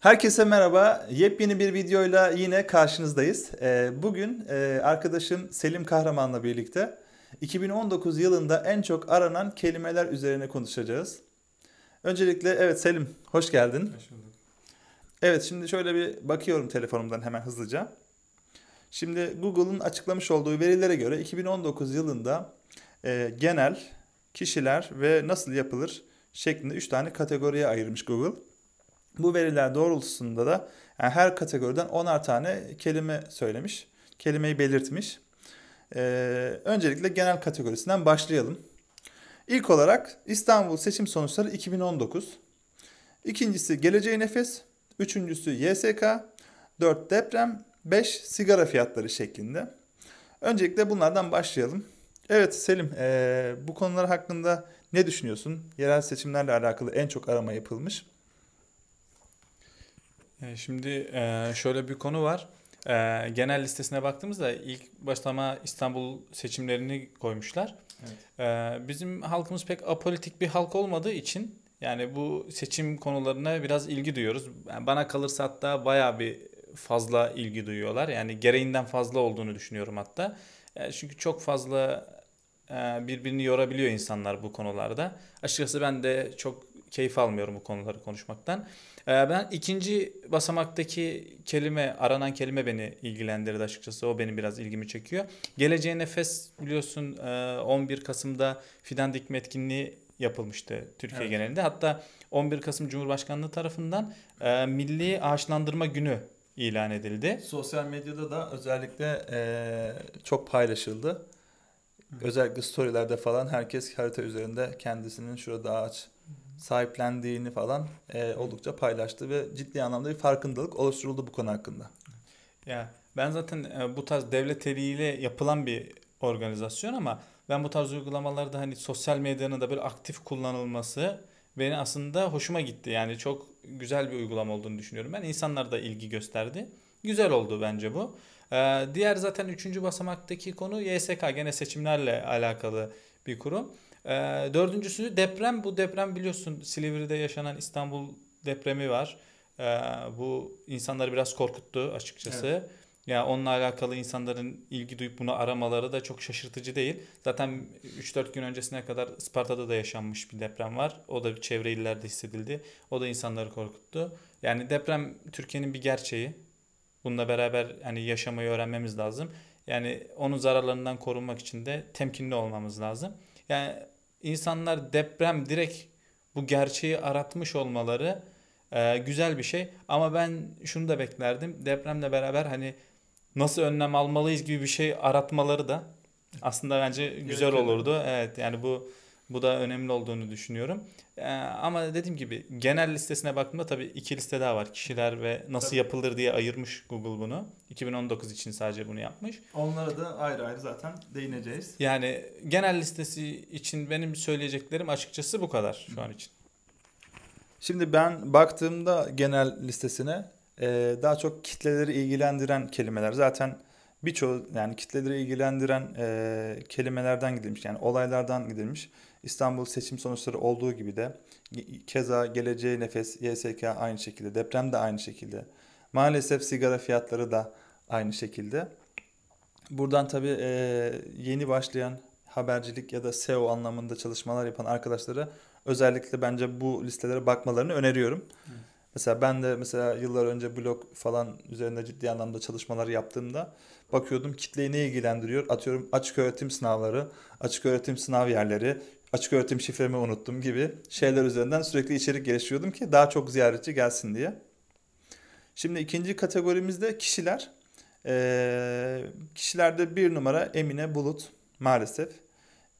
Herkese merhaba. Yepyeni bir videoyla yine karşınızdayız. Ee, bugün e, arkadaşım Selim Kahraman'la birlikte 2019 yılında en çok aranan kelimeler üzerine konuşacağız. Öncelikle evet Selim hoş geldin. Hoş bulduk. Evet şimdi şöyle bir bakıyorum telefonumdan hemen hızlıca. Şimdi Google'ın açıklamış olduğu verilere göre 2019 yılında e, genel, kişiler ve nasıl yapılır şeklinde 3 tane kategoriye ayırmış Google. Bu veriler doğrultusunda da yani her kategoriden 10'ar tane kelime söylemiş. Kelimeyi belirtmiş. Ee, öncelikle genel kategorisinden başlayalım. İlk olarak İstanbul seçim sonuçları 2019. İkincisi geleceği nefes. Üçüncüsü YSK. Dört deprem. Beş sigara fiyatları şeklinde. Öncelikle bunlardan başlayalım. Evet Selim ee, bu konular hakkında ne düşünüyorsun? Yerel seçimlerle alakalı en çok arama yapılmış. E, şimdi e, şöyle bir konu var. E, genel listesine baktığımızda ilk başlama İstanbul seçimlerini koymuşlar. Evet. Bizim halkımız pek apolitik bir halk olmadığı için yani bu seçim konularına biraz ilgi duyuyoruz. bana kalırsa hatta baya bir fazla ilgi duyuyorlar. Yani gereğinden fazla olduğunu düşünüyorum hatta. Çünkü çok fazla birbirini yorabiliyor insanlar bu konularda. Açıkçası ben de çok keyif almıyorum bu konuları konuşmaktan. Ee, ben ikinci basamaktaki kelime, aranan kelime beni ilgilendirdi açıkçası. O benim biraz ilgimi çekiyor. Geleceğe Nefes biliyorsun 11 e, Kasım'da fidan dikme etkinliği yapılmıştı Türkiye evet. genelinde. Hatta 11 Kasım Cumhurbaşkanlığı tarafından e, Milli Ağaçlandırma Günü ilan edildi. Sosyal medyada da özellikle e, çok paylaşıldı. Özellikle storylerde falan herkes harita üzerinde kendisinin şurada ağaç sahiplendiğini falan e, oldukça paylaştı ve ciddi anlamda bir farkındalık oluşturuldu bu konu hakkında. Ya ben zaten e, bu tarz devlet eliyle yapılan bir organizasyon ama ben bu tarz uygulamalarda hani sosyal medyanın da böyle aktif kullanılması beni aslında hoşuma gitti. Yani çok güzel bir uygulama olduğunu düşünüyorum. Ben insanlar da ilgi gösterdi. Güzel oldu bence bu. Ee, diğer zaten üçüncü basamaktaki konu YSK gene seçimlerle alakalı bir kurum. E, dördüncüsü deprem. Bu deprem biliyorsun Silivri'de yaşanan İstanbul depremi var. E, bu insanları biraz korkuttu açıkçası. Evet. Ya onunla alakalı insanların ilgi duyup bunu aramaları da çok şaşırtıcı değil. Zaten 3-4 gün öncesine kadar Sparta'da da yaşanmış bir deprem var. O da çevre illerde hissedildi. O da insanları korkuttu. Yani deprem Türkiye'nin bir gerçeği. Bununla beraber hani yaşamayı öğrenmemiz lazım. Yani onun zararlarından korunmak için de temkinli olmamız lazım. Yani insanlar deprem direkt bu gerçeği aratmış olmaları e, güzel bir şey. Ama ben şunu da beklerdim. Depremle beraber hani nasıl önlem almalıyız gibi bir şey aratmaları da aslında bence güzel olurdu. Evet yani bu bu da önemli olduğunu düşünüyorum. Ee, ama dediğim gibi genel listesine baktığımda tabii iki liste daha var. Kişiler ve nasıl tabii. yapılır diye ayırmış Google bunu. 2019 için sadece bunu yapmış. Onlara da ayrı ayrı zaten değineceğiz. Yani genel listesi için benim söyleyeceklerim açıkçası bu kadar şu an için. Şimdi ben baktığımda genel listesine e, daha çok kitleleri ilgilendiren kelimeler. Zaten birçoğu yani kitleleri ilgilendiren e, kelimelerden gidilmiş. Yani olaylardan gidilmiş. İstanbul seçim sonuçları olduğu gibi de keza geleceği nefes YSK aynı şekilde deprem de aynı şekilde. Maalesef sigara fiyatları da aynı şekilde. Buradan tabi e, yeni başlayan habercilik ya da SEO anlamında çalışmalar yapan arkadaşlara özellikle bence bu listelere bakmalarını öneriyorum. Hı. Mesela ben de mesela yıllar önce blog falan üzerinde ciddi anlamda çalışmalar yaptığımda bakıyordum kitleyi ne ilgilendiriyor? Atıyorum açık öğretim sınavları, açık öğretim sınav yerleri, açık öğretim şifremi unuttum gibi şeyler üzerinden sürekli içerik geliştiriyordum ki daha çok ziyaretçi gelsin diye. Şimdi ikinci kategorimizde kişiler. Ee, kişilerde bir numara Emine Bulut maalesef.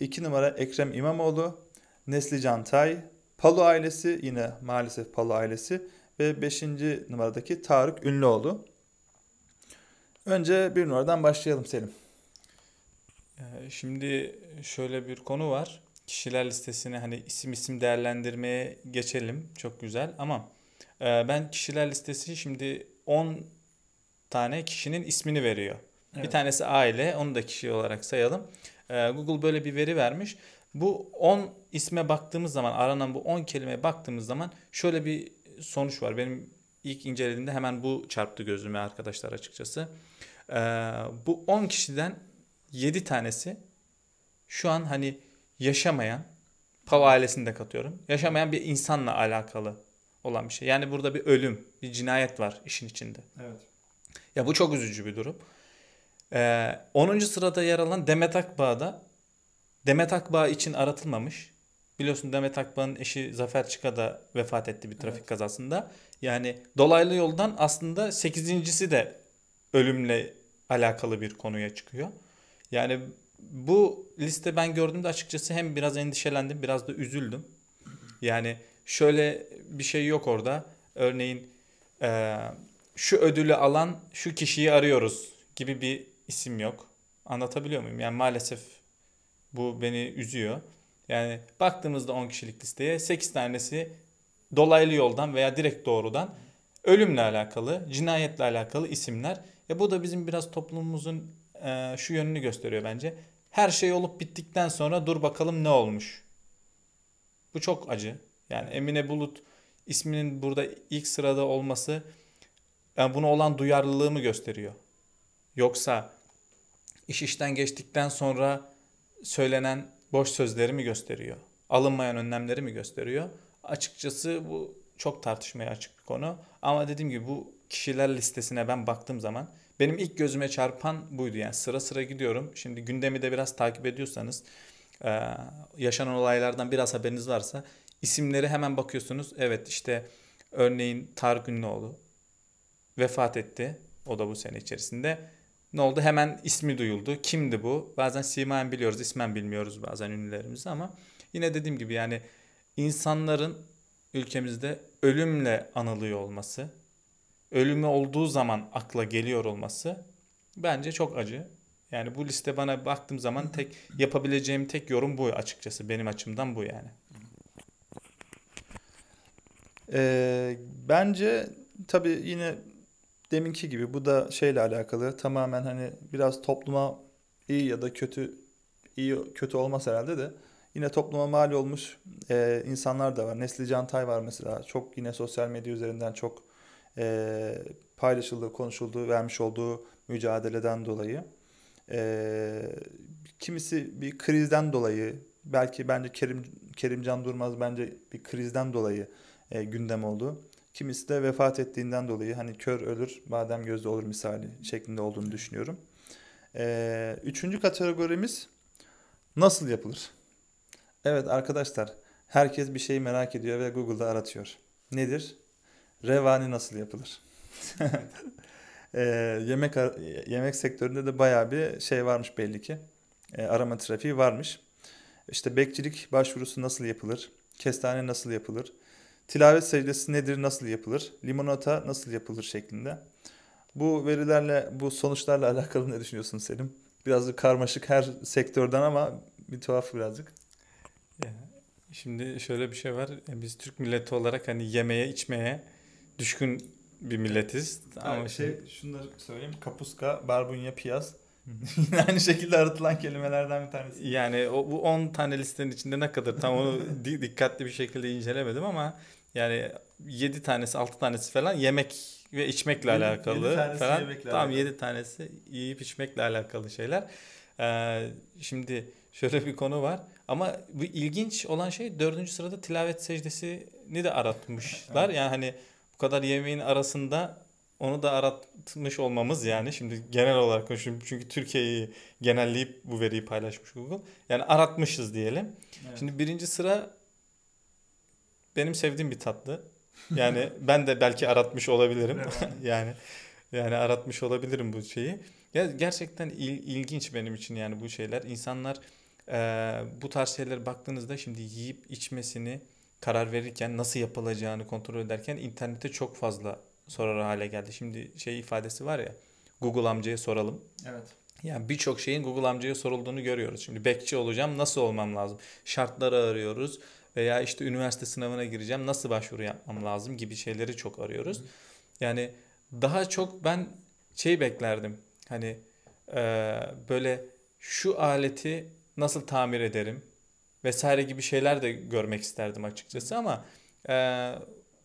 iki numara Ekrem İmamoğlu, Nesli Cantay, Palu ailesi yine maalesef Palu ailesi ve beşinci numaradaki Tarık Ünlüoğlu. Önce bir numaradan başlayalım Selim. Ee, şimdi şöyle bir konu var kişiler listesini hani isim isim değerlendirmeye geçelim. Çok güzel ama e, ben kişiler listesi şimdi 10 tane kişinin ismini veriyor. Evet. Bir tanesi aile onu da kişi olarak sayalım. E, Google böyle bir veri vermiş. Bu 10 isme baktığımız zaman aranan bu 10 kelimeye baktığımız zaman şöyle bir sonuç var. Benim ilk incelediğimde hemen bu çarptı gözüme arkadaşlar açıkçası. Ee, bu 10 kişiden 7 tanesi şu an hani yaşamayan, Pav ailesinde katıyorum. Yaşamayan bir insanla alakalı olan bir şey. Yani burada bir ölüm, bir cinayet var işin içinde. Evet. Ya bu çok üzücü bir durum. Ee, 10. sırada yer alan Demet Akbağ'da Demet Akbağ için aratılmamış. Biliyorsun Demet Akbağ'ın eşi Zafer Çıka da vefat etti bir trafik evet. kazasında. Yani dolaylı yoldan aslında 8.si de ölümle alakalı bir konuya çıkıyor. Yani bu liste ben gördüğümde açıkçası hem biraz endişelendim biraz da üzüldüm. Yani şöyle bir şey yok orada. Örneğin e, şu ödülü alan şu kişiyi arıyoruz gibi bir isim yok. Anlatabiliyor muyum? Yani maalesef bu beni üzüyor. Yani baktığımızda 10 kişilik listeye 8 tanesi dolaylı yoldan veya direkt doğrudan ölümle alakalı, cinayetle alakalı isimler. E bu da bizim biraz toplumumuzun e, şu yönünü gösteriyor bence. Her şey olup bittikten sonra dur bakalım ne olmuş. Bu çok acı. Yani Emine Bulut isminin burada ilk sırada olması yani bunu olan duyarlılığı mı gösteriyor. Yoksa iş işten geçtikten sonra söylenen boş sözleri mi gösteriyor? Alınmayan önlemleri mi gösteriyor? Açıkçası bu çok tartışmaya açık bir konu. Ama dediğim gibi bu kişiler listesine ben baktığım zaman benim ilk gözüme çarpan buydu yani sıra sıra gidiyorum. Şimdi gündemi de biraz takip ediyorsanız e, yaşanan olaylardan biraz haberiniz varsa isimleri hemen bakıyorsunuz. Evet işte örneğin Tarık Ünlüoğlu vefat etti. O da bu sene içerisinde. Ne oldu? Hemen ismi duyuldu. Kimdi bu? Bazen simayen biliyoruz, ismen bilmiyoruz bazen ünlülerimizi ama yine dediğim gibi yani insanların ülkemizde ölümle anılıyor olması ölümü olduğu zaman akla geliyor olması bence çok acı. Yani bu liste bana baktığım zaman tek yapabileceğim tek yorum bu açıkçası. Benim açımdan bu yani. Ee, bence tabii yine deminki gibi bu da şeyle alakalı. Tamamen hani biraz topluma iyi ya da kötü iyi kötü olmaz herhalde de yine topluma mal olmuş e, insanlar da var. Nesli Cantay var mesela. Çok yine sosyal medya üzerinden çok e, paylaşıldığı, konuşulduğu, vermiş olduğu mücadeleden dolayı. E, kimisi bir krizden dolayı, belki bence Kerim Kerimcan Durmaz bence bir krizden dolayı e, gündem oldu. Kimisi de vefat ettiğinden dolayı hani kör ölür, badem gözde olur misali şeklinde olduğunu düşünüyorum. E, üçüncü kategorimiz nasıl yapılır? Evet arkadaşlar herkes bir şeyi merak ediyor ve Google'da aratıyor. Nedir? Revani nasıl yapılır? e, yemek yemek sektöründe de bayağı bir şey varmış belli ki. E, arama trafiği varmış. İşte bekçilik başvurusu nasıl yapılır? Kestane nasıl yapılır? Tilavet secdesi nedir, nasıl yapılır? Limonata nasıl yapılır şeklinde. Bu verilerle, bu sonuçlarla alakalı ne düşünüyorsun Selim? Birazcık karmaşık her sektörden ama bir tuhaf birazcık. Şimdi şöyle bir şey var. E, biz Türk milleti olarak hani yemeye, içmeye düşkün bir milletiz. Ama şey, şunu da söyleyeyim. Kapuska, barbunya, piyaz. aynı şekilde aratılan kelimelerden bir tanesi. Yani o, bu 10 tane listenin içinde ne kadar tam onu dikkatli bir şekilde incelemedim ama yani 7 tanesi 6 tanesi falan yemek ve içmekle yedi, alakalı yedi tanesi falan. Yemekle tamam 7 tanesi yiyip içmekle alakalı şeyler. Ee, şimdi şöyle bir konu var. Ama bu ilginç olan şey dördüncü sırada tilavet secdesini de aratmışlar. evet. Yani hani bu kadar yemeğin arasında onu da aratmış olmamız yani şimdi genel olarak konuşuyorum çünkü Türkiye'yi genelleyip bu veriyi paylaşmış Google. Yani aratmışız diyelim. Evet. Şimdi birinci sıra benim sevdiğim bir tatlı. Yani ben de belki aratmış olabilirim. yani yani aratmış olabilirim bu şeyi. Ya gerçekten il, ilginç benim için yani bu şeyler. İnsanlar e, bu tarz şeyler baktığınızda şimdi yiyip içmesini karar verirken nasıl yapılacağını kontrol ederken internette çok fazla sorar hale geldi. Şimdi şey ifadesi var ya Google amcaya soralım. Evet. Yani birçok şeyin Google amcaya sorulduğunu görüyoruz. Şimdi bekçi olacağım nasıl olmam lazım? Şartları arıyoruz veya işte üniversite sınavına gireceğim nasıl başvuru yapmam lazım gibi şeyleri çok arıyoruz. Hı. Yani daha çok ben şey beklerdim. Hani e, böyle şu aleti nasıl tamir ederim? vesaire gibi şeyler de görmek isterdim açıkçası ama e,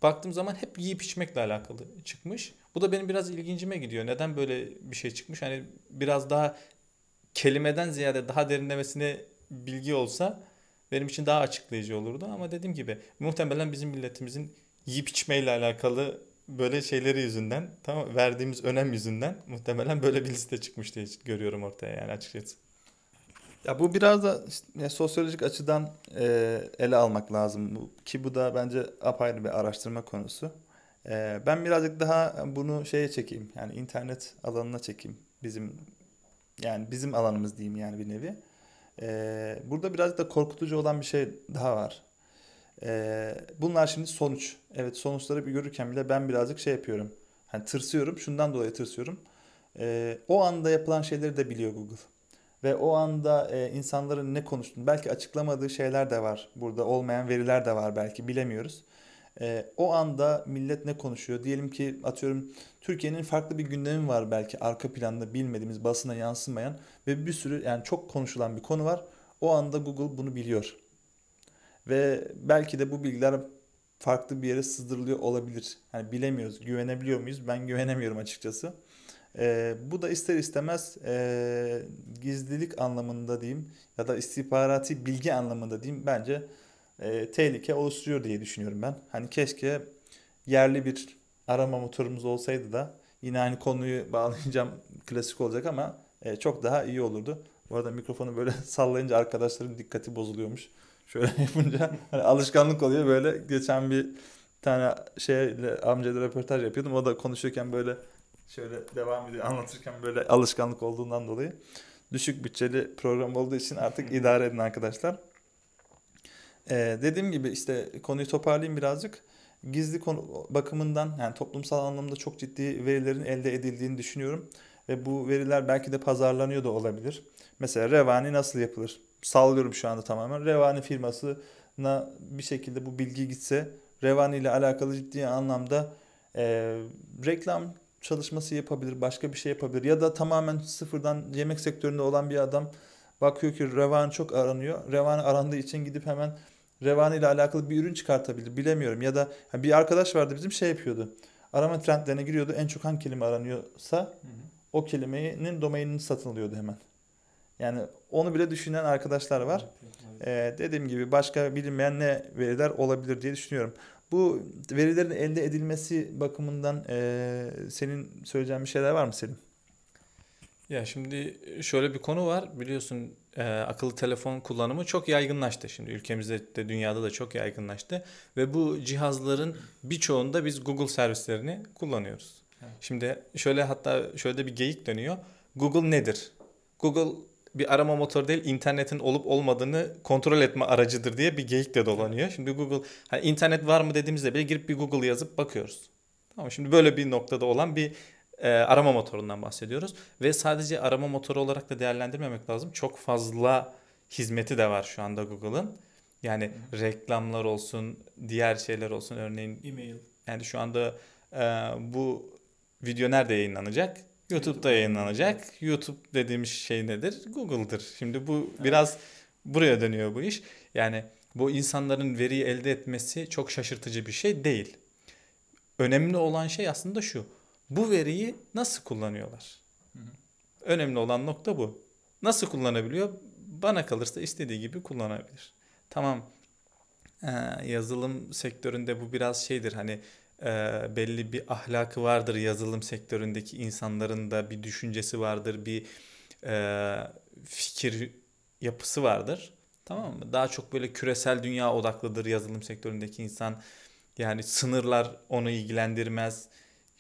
baktığım zaman hep yiyip içmekle alakalı çıkmış. Bu da benim biraz ilgincime gidiyor. Neden böyle bir şey çıkmış? Hani biraz daha kelimeden ziyade daha derinlemesine bilgi olsa benim için daha açıklayıcı olurdu ama dediğim gibi muhtemelen bizim milletimizin yiyip içmeyle alakalı böyle şeyleri yüzünden tamam verdiğimiz önem yüzünden muhtemelen böyle bir liste çıkmış diye görüyorum ortaya yani açıkçası. Ya bu biraz da işte, sosyolojik açıdan e, ele almak lazım bu, ki bu da bence apayrı bir araştırma konusu. E, ben birazcık daha bunu şeye çekeyim yani internet alanına çekeyim bizim yani bizim alanımız diyeyim yani bir nevi. E, burada birazcık da korkutucu olan bir şey daha var. E, bunlar şimdi sonuç. Evet sonuçları bir görürken bile ben birazcık şey yapıyorum. Hani tırsıyorum şundan dolayı tırsıyorum. E, o anda yapılan şeyleri de biliyor Google ve o anda e, insanların ne konuştuğunu belki açıklamadığı şeyler de var. Burada olmayan veriler de var belki bilemiyoruz. E, o anda millet ne konuşuyor? Diyelim ki atıyorum Türkiye'nin farklı bir gündemi var belki arka planda bilmediğimiz basına yansımayan ve bir sürü yani çok konuşulan bir konu var. O anda Google bunu biliyor. Ve belki de bu bilgiler farklı bir yere sızdırılıyor olabilir. Yani bilemiyoruz. Güvenebiliyor muyuz? Ben güvenemiyorum açıkçası. E, bu da ister istemez e, gizlilik anlamında diyeyim ya da istihbarati bilgi anlamında diyeyim bence e, tehlike oluşturuyor diye düşünüyorum ben. Hani keşke yerli bir arama motorumuz olsaydı da yine aynı konuyu bağlayacağım klasik olacak ama e, çok daha iyi olurdu. Bu arada mikrofonu böyle sallayınca arkadaşların dikkati bozuluyormuş. Şöyle yapınca hani alışkanlık oluyor böyle geçen bir tane şeyle amcayla röportaj yapıyordum. O da konuşurken böyle şöyle devam ediyor anlatırken böyle alışkanlık olduğundan dolayı. Düşük bütçeli program olduğu için artık idare edin arkadaşlar. Ee, dediğim gibi işte konuyu toparlayayım birazcık. Gizli konu bakımından yani toplumsal anlamda çok ciddi verilerin elde edildiğini düşünüyorum. Ve bu veriler belki de pazarlanıyor da olabilir. Mesela revani nasıl yapılır? Sallıyorum şu anda tamamen. Revani firmasına bir şekilde bu bilgi gitse revani ile alakalı ciddi anlamda e, reklam çalışması yapabilir, başka bir şey yapabilir. Ya da tamamen sıfırdan yemek sektöründe olan bir adam bakıyor ki revan çok aranıyor. Revan arandığı için gidip hemen revan ile alakalı bir ürün çıkartabilir. Bilemiyorum. Ya da bir arkadaş vardı bizim şey yapıyordu. Arama trendlerine giriyordu. En çok hangi kelime aranıyorsa o kelimenin domainini satın alıyordu hemen. Yani onu bile düşünen arkadaşlar var. Ee, dediğim gibi başka bilinmeyen ne veriler olabilir diye düşünüyorum. Bu verilerin elde edilmesi bakımından e, senin söyleyeceğin bir şeyler var mı Selim? Ya şimdi şöyle bir konu var. Biliyorsun e, akıllı telefon kullanımı çok yaygınlaştı. Şimdi ülkemizde de dünyada da çok yaygınlaştı. Ve bu cihazların birçoğunda biz Google servislerini kullanıyoruz. Evet. Şimdi şöyle hatta şöyle bir geyik dönüyor. Google nedir? Google bir arama motoru değil internetin olup olmadığını kontrol etme aracıdır diye bir geyik de dolanıyor. Evet. Şimdi Google hani internet var mı dediğimizde bile girip bir Google yazıp bakıyoruz. Tamam şimdi böyle bir noktada olan bir e, arama motorundan bahsediyoruz ve sadece arama motoru olarak da değerlendirmemek lazım. Çok fazla hizmeti de var şu anda Google'ın. Yani Hı. reklamlar olsun, diğer şeyler olsun örneğin e-mail. Yani şu anda e, bu video nerede yayınlanacak? YouTube'da yayınlanacak. Evet. YouTube dediğimiz şey nedir? Google'dır. Şimdi bu evet. biraz buraya dönüyor bu iş. Yani bu insanların veriyi elde etmesi çok şaşırtıcı bir şey değil. Önemli olan şey aslında şu. Bu veriyi nasıl kullanıyorlar? Hı hı. Önemli olan nokta bu. Nasıl kullanabiliyor? Bana kalırsa istediği gibi kullanabilir. Tamam. Ee, yazılım sektöründe bu biraz şeydir. Hani e, belli bir ahlakı vardır yazılım sektöründeki insanların da bir düşüncesi vardır, bir e, fikir yapısı vardır. Tamam mı? Daha çok böyle küresel dünya odaklıdır yazılım sektöründeki insan. Yani sınırlar onu ilgilendirmez.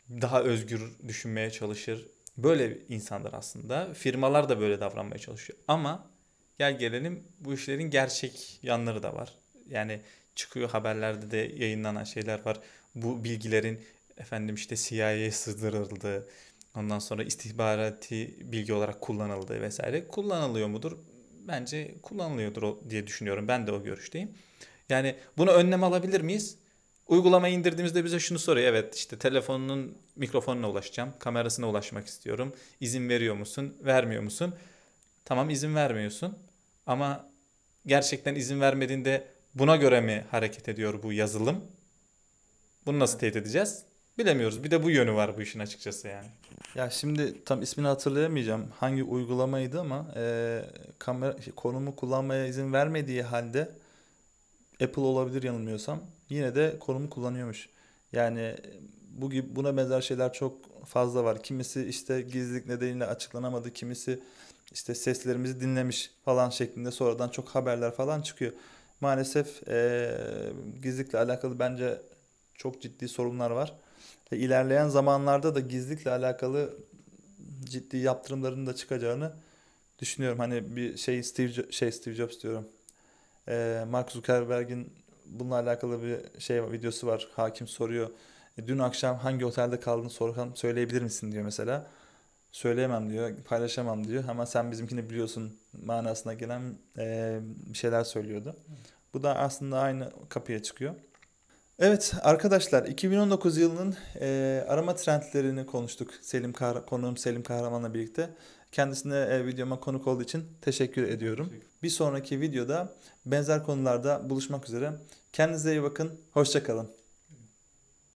Daha özgür düşünmeye çalışır. Böyle insanlar aslında. Firmalar da böyle davranmaya çalışıyor. Ama gel gelelim bu işlerin gerçek yanları da var. Yani çıkıyor haberlerde de yayınlanan şeyler var bu bilgilerin efendim işte CIA'ye sızdırıldı, ondan sonra istihbarati bilgi olarak kullanıldı vesaire kullanılıyor mudur? Bence kullanılıyordur diye düşünüyorum. Ben de o görüşteyim. Yani bunu önlem alabilir miyiz? Uygulama indirdiğimizde bize şunu soruyor. Evet işte telefonunun mikrofonuna ulaşacağım. Kamerasına ulaşmak istiyorum. İzin veriyor musun? Vermiyor musun? Tamam izin vermiyorsun. Ama gerçekten izin vermediğinde buna göre mi hareket ediyor bu yazılım? Bunu nasıl teyit edeceğiz? Bilemiyoruz. Bir de bu yönü var bu işin açıkçası yani. Ya şimdi tam ismini hatırlayamayacağım hangi uygulamaydı ama e, kamera şey, konumu kullanmaya izin vermediği halde Apple olabilir yanılmıyorsam yine de konumu kullanıyormuş. Yani bu gibi buna benzer şeyler çok fazla var. Kimisi işte gizlilik nedeniyle açıklanamadı, kimisi işte seslerimizi dinlemiş falan şeklinde sonradan çok haberler falan çıkıyor. Maalesef e, gizlilikle alakalı bence çok ciddi sorunlar var. Ve ilerleyen zamanlarda da gizlilikle alakalı ciddi yaptırımların da çıkacağını düşünüyorum. Hani bir şey Steve şey Steve Jobs diyorum. Ee, Mark Zuckerberg'in bununla alakalı bir şey videosu var. Hakim soruyor. E, dün akşam hangi otelde kaldın? sorsam söyleyebilir misin diyor mesela. Söyleyemem diyor, paylaşamam diyor. Ama sen bizimkini biliyorsun manasına gelen e, bir şeyler söylüyordu. Bu da aslında aynı kapıya çıkıyor. Evet arkadaşlar 2019 yılının e, arama trendlerini konuştuk Selim Kahra konuğum Selim Kahraman'la birlikte. Kendisine e, videoma konuk olduğu için teşekkür ediyorum. Teşekkür. Bir sonraki videoda benzer konularda buluşmak üzere. Kendinize iyi bakın. Hoşçakalın.